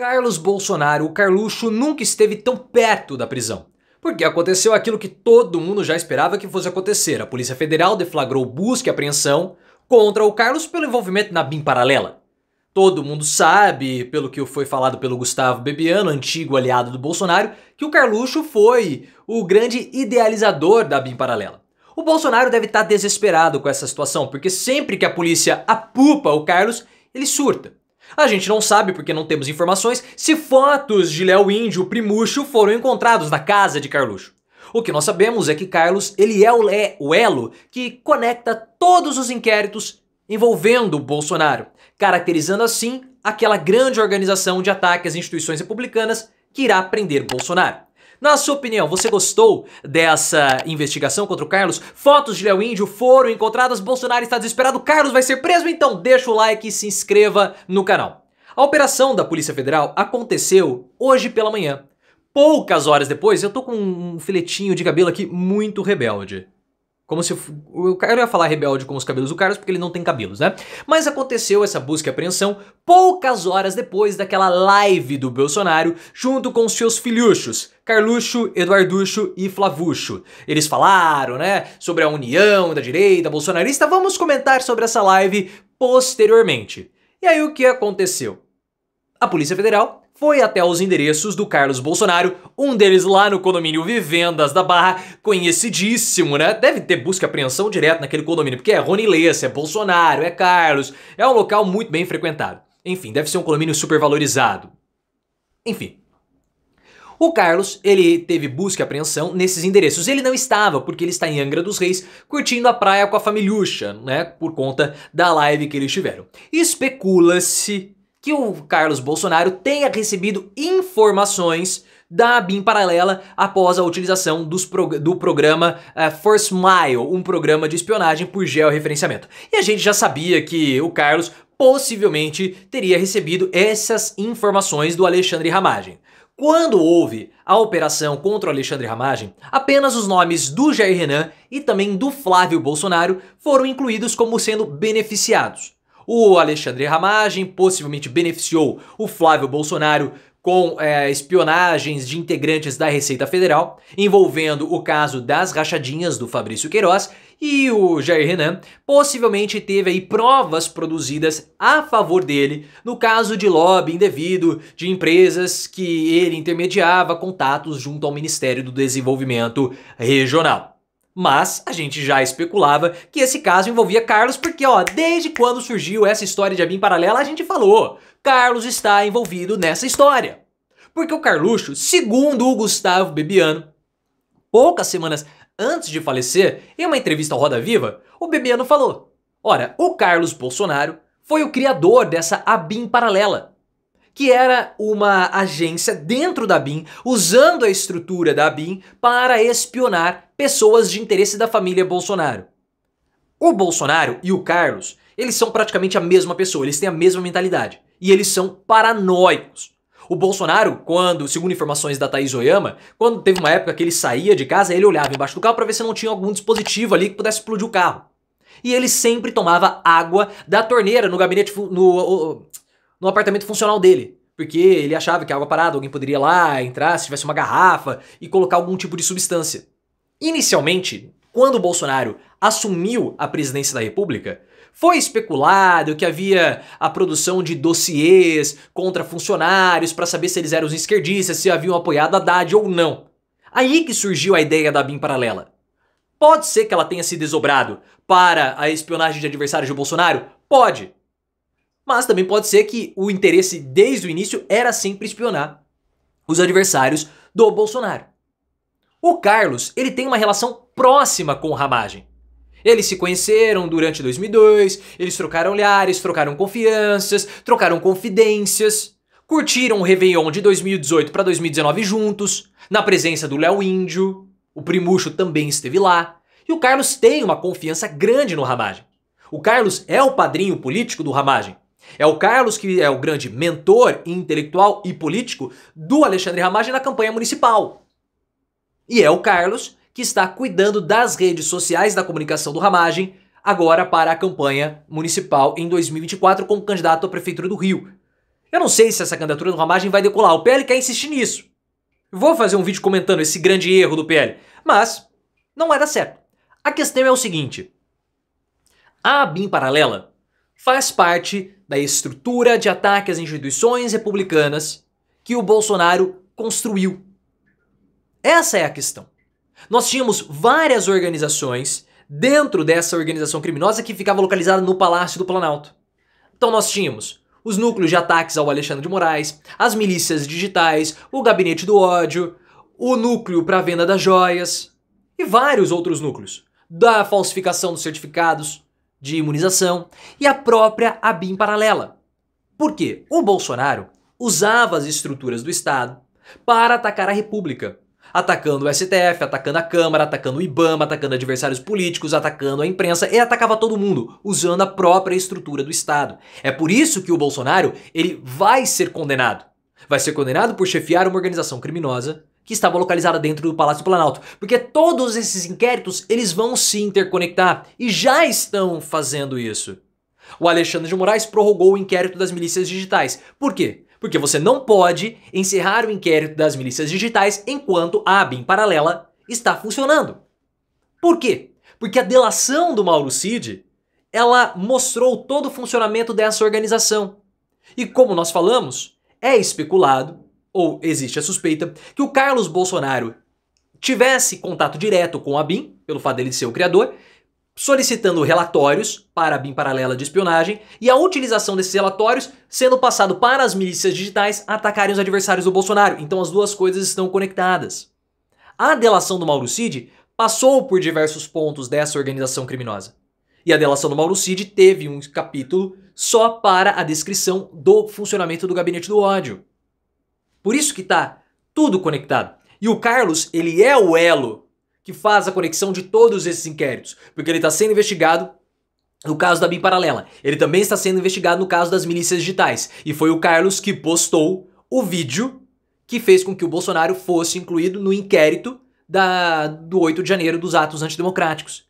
Carlos Bolsonaro, o Carluxo, nunca esteve tão perto da prisão. Porque aconteceu aquilo que todo mundo já esperava que fosse acontecer. A Polícia Federal deflagrou busca e apreensão contra o Carlos pelo envolvimento na BIM paralela. Todo mundo sabe, pelo que foi falado pelo Gustavo Bebiano, antigo aliado do Bolsonaro, que o Carluxo foi o grande idealizador da BIM paralela. O Bolsonaro deve estar desesperado com essa situação, porque sempre que a polícia apupa o Carlos, ele surta. A gente não sabe, porque não temos informações, se fotos de Léo Índio Primucho foram encontrados na casa de Carluxo. O que nós sabemos é que Carlos ele é o elo que conecta todos os inquéritos envolvendo Bolsonaro, caracterizando assim aquela grande organização de ataque às instituições republicanas que irá prender Bolsonaro. Na sua opinião, você gostou dessa investigação contra o Carlos? Fotos de Léo Índio foram encontradas, Bolsonaro está desesperado, Carlos vai ser preso, então deixa o like e se inscreva no canal. A operação da Polícia Federal aconteceu hoje pela manhã. Poucas horas depois, eu tô com um filetinho de cabelo aqui muito rebelde. Como se. Eu ia falar rebelde com os cabelos do Carlos porque ele não tem cabelos, né? Mas aconteceu essa busca e apreensão poucas horas depois daquela live do Bolsonaro junto com os seus filhuchos, Carluxo, Eduarducho e Flavucho. Eles falaram, né, sobre a união da direita bolsonarista. Vamos comentar sobre essa live posteriormente. E aí o que aconteceu? A Polícia Federal foi até os endereços do Carlos Bolsonaro, um deles lá no condomínio Vivendas da Barra, conhecidíssimo, né? Deve ter busca e apreensão direto naquele condomínio, porque é Rony Lessa, é Bolsonaro, é Carlos, é um local muito bem frequentado. Enfim, deve ser um condomínio supervalorizado. Enfim. O Carlos, ele teve busca e apreensão nesses endereços. Ele não estava, porque ele está em Angra dos Reis, curtindo a praia com a familhucha, né? Por conta da live que eles tiveram. Especula-se que o Carlos Bolsonaro tenha recebido informações da BIM paralela após a utilização prog do programa uh, First Mile, um programa de espionagem por georreferenciamento. E a gente já sabia que o Carlos possivelmente teria recebido essas informações do Alexandre Ramagem. Quando houve a operação contra o Alexandre Ramagem, apenas os nomes do Jair Renan e também do Flávio Bolsonaro foram incluídos como sendo beneficiados. O Alexandre Ramagem possivelmente beneficiou o Flávio Bolsonaro com é, espionagens de integrantes da Receita Federal, envolvendo o caso das rachadinhas do Fabrício Queiroz e o Jair Renan, possivelmente teve aí provas produzidas a favor dele no caso de lobby indevido de empresas que ele intermediava contatos junto ao Ministério do Desenvolvimento Regional. Mas a gente já especulava que esse caso envolvia Carlos porque, ó, desde quando surgiu essa história de Abim Paralela, a gente falou, Carlos está envolvido nessa história. Porque o Carluxo, segundo o Gustavo Bebiano, poucas semanas antes de falecer, em uma entrevista ao Roda Viva, o Bebiano falou: Ora, o Carlos Bolsonaro foi o criador dessa Abim paralela que era uma agência dentro da BIM, usando a estrutura da BIM para espionar pessoas de interesse da família Bolsonaro. O Bolsonaro e o Carlos, eles são praticamente a mesma pessoa, eles têm a mesma mentalidade e eles são paranoicos. O Bolsonaro, quando, segundo informações da Thaís Oyama, quando teve uma época que ele saía de casa, ele olhava embaixo do carro para ver se não tinha algum dispositivo ali que pudesse explodir o carro. E ele sempre tomava água da torneira no gabinete no, no apartamento funcional dele. Porque ele achava que a água parada, alguém poderia lá entrar se tivesse uma garrafa e colocar algum tipo de substância. Inicialmente, quando o Bolsonaro assumiu a presidência da República, foi especulado que havia a produção de dossiês contra funcionários para saber se eles eram os esquerdistas, se haviam apoiado Haddad ou não. Aí que surgiu a ideia da BIM paralela. Pode ser que ela tenha se desobrado para a espionagem de adversários de Bolsonaro? Pode. Mas também pode ser que o interesse desde o início era sempre espionar os adversários do Bolsonaro. O Carlos, ele tem uma relação próxima com o Ramagem. Eles se conheceram durante 2002, eles trocaram olhares, trocaram confianças, trocaram confidências, curtiram o Réveillon de 2018 para 2019 juntos, na presença do Léo Índio, o Primucho também esteve lá, e o Carlos tem uma confiança grande no Ramagem. O Carlos é o padrinho político do Ramagem. É o Carlos que é o grande mentor intelectual e político do Alexandre Ramagem na campanha municipal. E é o Carlos que está cuidando das redes sociais da comunicação do Ramagem agora para a campanha municipal em 2024 como candidato à prefeitura do Rio. Eu não sei se essa candidatura do Ramagem vai decolar, o PL quer insistir nisso. Vou fazer um vídeo comentando esse grande erro do PL, mas não vai dar certo. A questão é o seguinte: a BIM paralela faz parte da estrutura de ataque às instituições republicanas que o Bolsonaro construiu. Essa é a questão. Nós tínhamos várias organizações dentro dessa organização criminosa que ficava localizada no Palácio do Planalto. Então nós tínhamos os núcleos de ataques ao Alexandre de Moraes, as milícias digitais, o gabinete do ódio, o núcleo para a venda das joias e vários outros núcleos, da falsificação dos certificados, de imunização e a própria ABIN paralela. Por quê? O Bolsonaro usava as estruturas do Estado para atacar a República, atacando o STF, atacando a Câmara, atacando o IBAMA, atacando adversários políticos, atacando a imprensa e atacava todo mundo, usando a própria estrutura do Estado. É por isso que o Bolsonaro, ele vai ser condenado. Vai ser condenado por chefiar uma organização criminosa que estava localizada dentro do Palácio do Planalto. Porque todos esses inquéritos, eles vão se interconectar e já estão fazendo isso. O Alexandre de Moraes prorrogou o inquérito das milícias digitais. Por quê? Porque você não pode encerrar o inquérito das milícias digitais enquanto a ABIM paralela está funcionando. Por quê? Porque a delação do Mauro Cid, ela mostrou todo o funcionamento dessa organização. E como nós falamos, é especulado ou existe a suspeita, que o Carlos Bolsonaro tivesse contato direto com a BIM, pelo fato dele ser o criador, solicitando relatórios para a BIM paralela de espionagem e a utilização desses relatórios sendo passado para as milícias digitais atacarem os adversários do Bolsonaro. Então as duas coisas estão conectadas. A delação do Mauro Cid passou por diversos pontos dessa organização criminosa. E a delação do Mauro Cid teve um capítulo só para a descrição do funcionamento do gabinete do ódio. Por isso que está tudo conectado. E o Carlos, ele é o elo que faz a conexão de todos esses inquéritos, porque ele está sendo investigado no caso da BIM paralela. Ele também está sendo investigado no caso das milícias digitais. E foi o Carlos que postou o vídeo que fez com que o Bolsonaro fosse incluído no inquérito da, do 8 de janeiro dos atos antidemocráticos.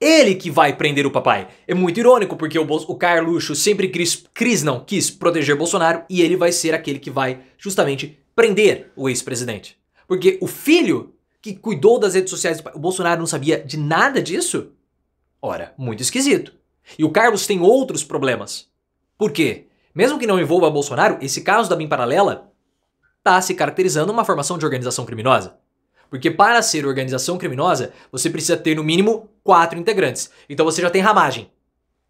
Ele que vai prender o papai. É muito irônico porque o, Bo o Carluxo sempre quis, quis, não, quis proteger Bolsonaro e ele vai ser aquele que vai justamente prender o ex-presidente. Porque o filho que cuidou das redes sociais do o Bolsonaro não sabia de nada disso? Ora, muito esquisito. E o Carlos tem outros problemas. Por quê? Mesmo que não envolva Bolsonaro, esse caso da BIM paralela está se caracterizando uma formação de organização criminosa. Porque para ser organização criminosa, você precisa ter no mínimo quatro integrantes. Então você já tem ramagem.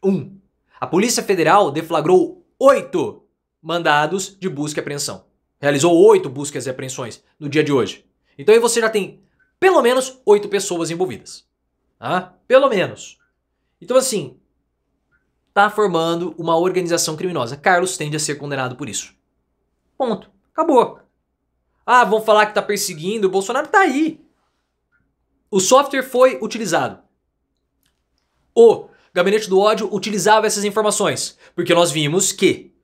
Um. A Polícia Federal deflagrou oito mandados de busca e apreensão. Realizou oito buscas e apreensões no dia de hoje. Então aí você já tem pelo menos oito pessoas envolvidas. ah? Pelo menos. Então assim, tá formando uma organização criminosa. Carlos tende a ser condenado por isso. Ponto. Acabou. Ah, vão falar que tá perseguindo. O Bolsonaro tá aí. O software foi utilizado. O gabinete do ódio utilizava essas informações, porque nós vimos que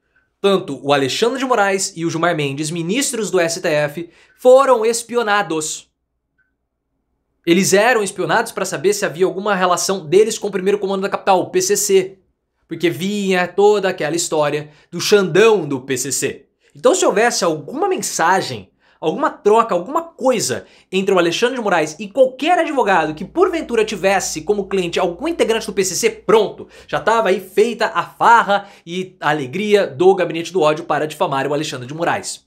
tanto o Alexandre de Moraes e o Gilmar Mendes, ministros do STF, foram espionados. Eles eram espionados para saber se havia alguma relação deles com o primeiro comando da capital, o PCC. Porque vinha toda aquela história do Xandão do PCC. Então, se houvesse alguma mensagem alguma troca, alguma coisa entre o Alexandre de Moraes e qualquer advogado que porventura tivesse como cliente algum integrante do PCC, pronto, já estava aí feita a farra e a alegria do gabinete do ódio para difamar o Alexandre de Moraes.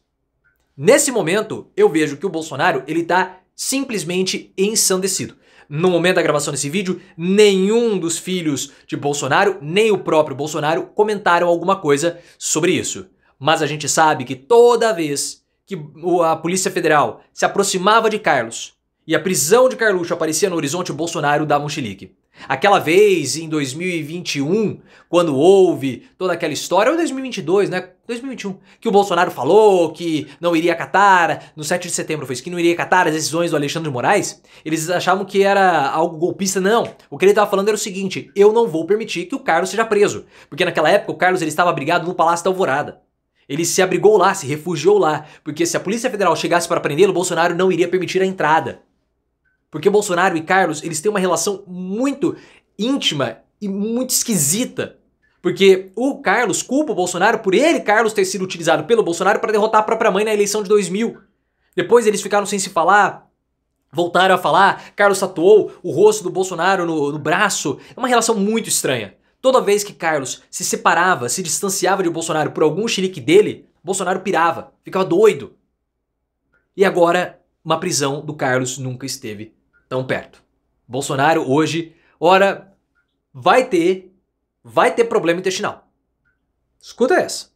Nesse momento, eu vejo que o Bolsonaro ele está simplesmente ensandecido. No momento da gravação desse vídeo, nenhum dos filhos de Bolsonaro, nem o próprio Bolsonaro, comentaram alguma coisa sobre isso. Mas a gente sabe que toda vez que a Polícia Federal se aproximava de Carlos e a prisão de Carluxo aparecia no horizonte, Bolsonaro dava um chilique. Aquela vez, em 2021, quando houve toda aquela história, ou 2022, né? 2021, que o Bolsonaro falou que não iria Catar, no 7 de setembro foi isso, que não iria Catar as decisões do Alexandre de Moraes, eles achavam que era algo golpista, não. O que ele estava falando era o seguinte, eu não vou permitir que o Carlos seja preso, porque naquela época o Carlos ele estava brigado no Palácio da Alvorada. Ele se abrigou lá, se refugiou lá, porque se a Polícia Federal chegasse para prendê-lo, Bolsonaro não iria permitir a entrada. Porque Bolsonaro e Carlos, eles têm uma relação muito íntima e muito esquisita. Porque o Carlos culpa o Bolsonaro por ele, Carlos, ter sido utilizado pelo Bolsonaro para derrotar a própria mãe na eleição de 2000. Depois eles ficaram sem se falar, voltaram a falar, Carlos tatuou o rosto do Bolsonaro no, no braço. É uma relação muito estranha. Toda vez que Carlos se separava, se distanciava de Bolsonaro por algum xerique dele, Bolsonaro pirava, ficava doido. E agora, uma prisão do Carlos nunca esteve tão perto. Bolsonaro hoje, ora, vai ter, vai ter problema intestinal. Escuta essa.